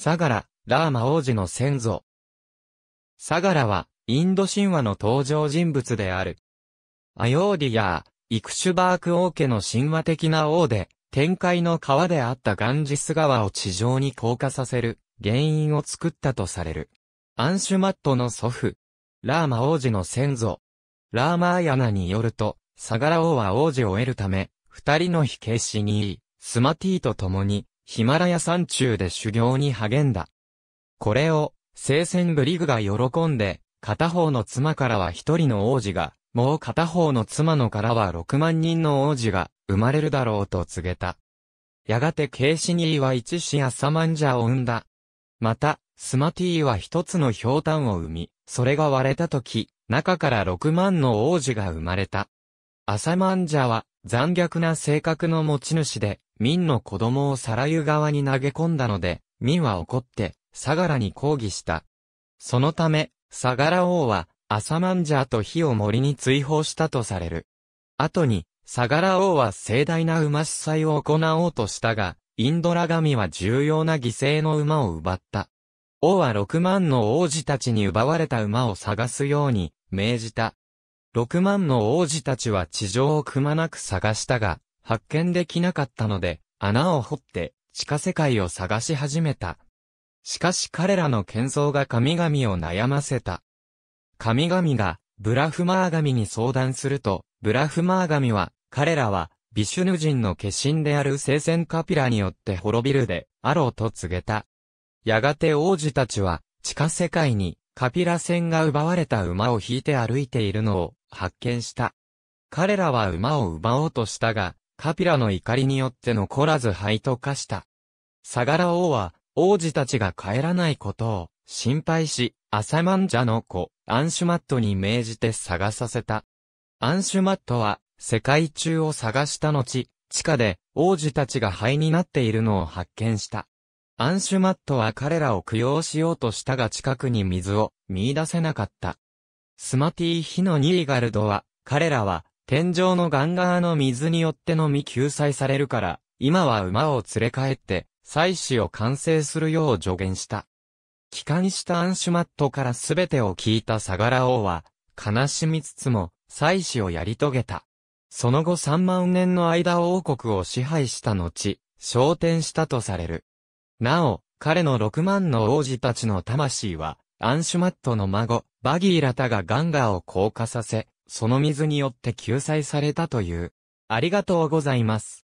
サガラ、ラーマ王子の先祖。サガラは、インド神話の登場人物である。アヨーディアー、イクシュバーク王家の神話的な王で、天界の川であったガンジス川を地上に降下させる、原因を作ったとされる。アンシュマットの祖父。ラーマ王子の先祖。ラーマーヤナによると、サガラ王は王子を得るため、二人の火消しに、スマティと共に、ヒマラヤ山中で修行に励んだ。これを、聖戦ブリグが喜んで、片方の妻からは一人の王子が、もう片方の妻のからは六万人の王子が生まれるだろうと告げた。やがてケイシニーは一子アサマンジャを生んだ。また、スマティーは一つの氷炭を生み、それが割れた時、中から六万の王子が生まれた。アサマンジャは残虐な性格の持ち主で、民の子供を皿湯側に投げ込んだので、民は怒って、相良に抗議した。そのため、相良王は、朝マンジャーと火を森に追放したとされる。後に、相良王は盛大な馬主祭を行おうとしたが、インドラ神は重要な犠牲の馬を奪った。王は6万の王子たちに奪われた馬を探すように、命じた。6万の王子たちは地上をくまなく探したが、発見できなかったので、穴を掘って地下世界を探し始めた。しかし彼らの喧騒が神々を悩ませた。神々がブラフマー神に相談すると、ブラフマー神は、彼らは、ビシュヌ人の化身である聖戦カピラによって滅びるで、あろうと告げた。やがて王子たちは、地下世界に、カピラ戦が奪われた馬を引いて歩いているのを発見した。彼らは馬を奪おうとしたが、カピラの怒りによって残らず灰と化した。サガラ王は、王子たちが帰らないことを心配し、アサマンジャの子、アンシュマットに命じて探させた。アンシュマットは、世界中を探した後、地下で王子たちが灰になっているのを発見した。アンシュマットは彼らを供養しようとしたが近くに水を見出せなかった。スマティ・ヒのニーガルドは、彼らは天井のガンガーの水によってのみ救済されるから、今は馬を連れ帰って、祭祀を完成するよう助言した。帰還したアンシュマットからすべてを聞いたサガラ王は、悲しみつつも、祭祀をやり遂げた。その後3万年の間王国を支配した後、昇天したとされる。なお、彼の6万の王子たちの魂は、アンシュマットの孫、バギーラタがガンガーを降下させ、その水によって救済されたという。ありがとうございます。